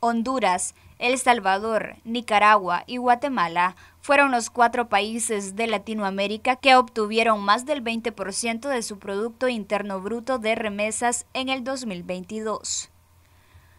Honduras, El Salvador, Nicaragua y Guatemala fueron los cuatro países de Latinoamérica que obtuvieron más del 20% de su Producto Interno Bruto de remesas en el 2022.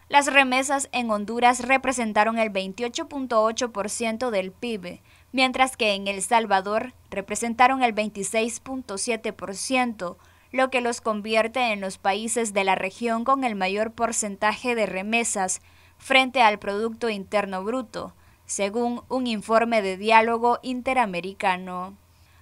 Las remesas en Honduras representaron el 28.8% del PIB, mientras que en El Salvador representaron el 26.7%, lo que los convierte en los países de la región con el mayor porcentaje de remesas, frente al Producto Interno Bruto, según un informe de diálogo interamericano.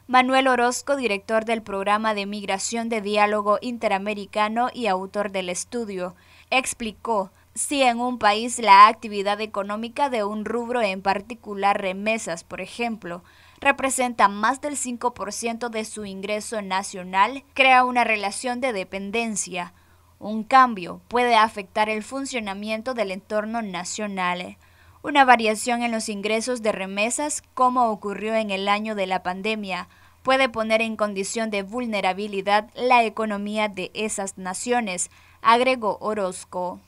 Manuel Orozco, director del programa de migración de diálogo interamericano y autor del estudio, explicó si en un país la actividad económica de un rubro, en particular remesas, por ejemplo, representa más del 5% de su ingreso nacional, crea una relación de dependencia, un cambio puede afectar el funcionamiento del entorno nacional. Una variación en los ingresos de remesas, como ocurrió en el año de la pandemia, puede poner en condición de vulnerabilidad la economía de esas naciones, agregó Orozco.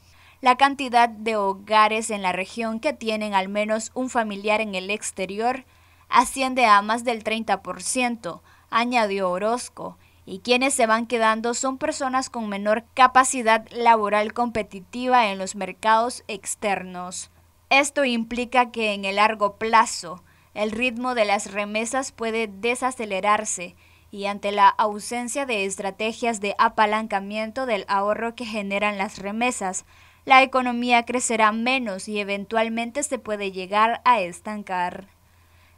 La cantidad de hogares en la región que tienen al menos un familiar en el exterior asciende a más del 30%, añadió Orozco, y quienes se van quedando son personas con menor capacidad laboral competitiva en los mercados externos. Esto implica que en el largo plazo el ritmo de las remesas puede desacelerarse y ante la ausencia de estrategias de apalancamiento del ahorro que generan las remesas, la economía crecerá menos y eventualmente se puede llegar a estancar.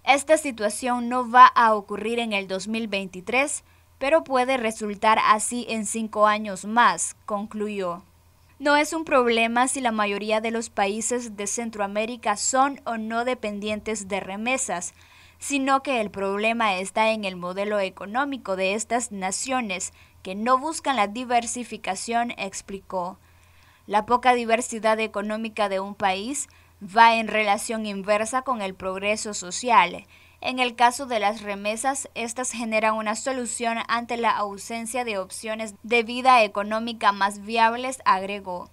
Esta situación no va a ocurrir en el 2023, pero puede resultar así en cinco años más, concluyó. No es un problema si la mayoría de los países de Centroamérica son o no dependientes de remesas, sino que el problema está en el modelo económico de estas naciones, que no buscan la diversificación, explicó. La poca diversidad económica de un país va en relación inversa con el progreso social, en el caso de las remesas, estas generan una solución ante la ausencia de opciones de vida económica más viables, agregó.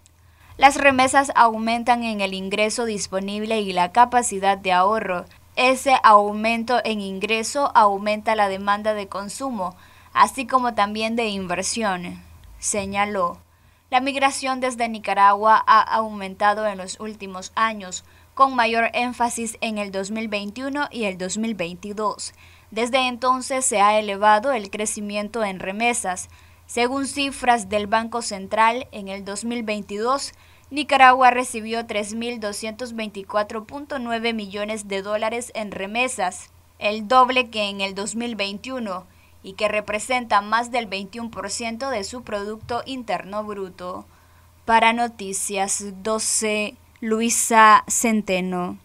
Las remesas aumentan en el ingreso disponible y la capacidad de ahorro. Ese aumento en ingreso aumenta la demanda de consumo, así como también de inversión, señaló. La migración desde Nicaragua ha aumentado en los últimos años, con mayor énfasis en el 2021 y el 2022. Desde entonces se ha elevado el crecimiento en remesas. Según cifras del Banco Central, en el 2022, Nicaragua recibió 3.224.9 millones de dólares en remesas, el doble que en el 2021 y que representa más del 21% de su Producto Interno Bruto. Para Noticias 12. Luisa Centeno.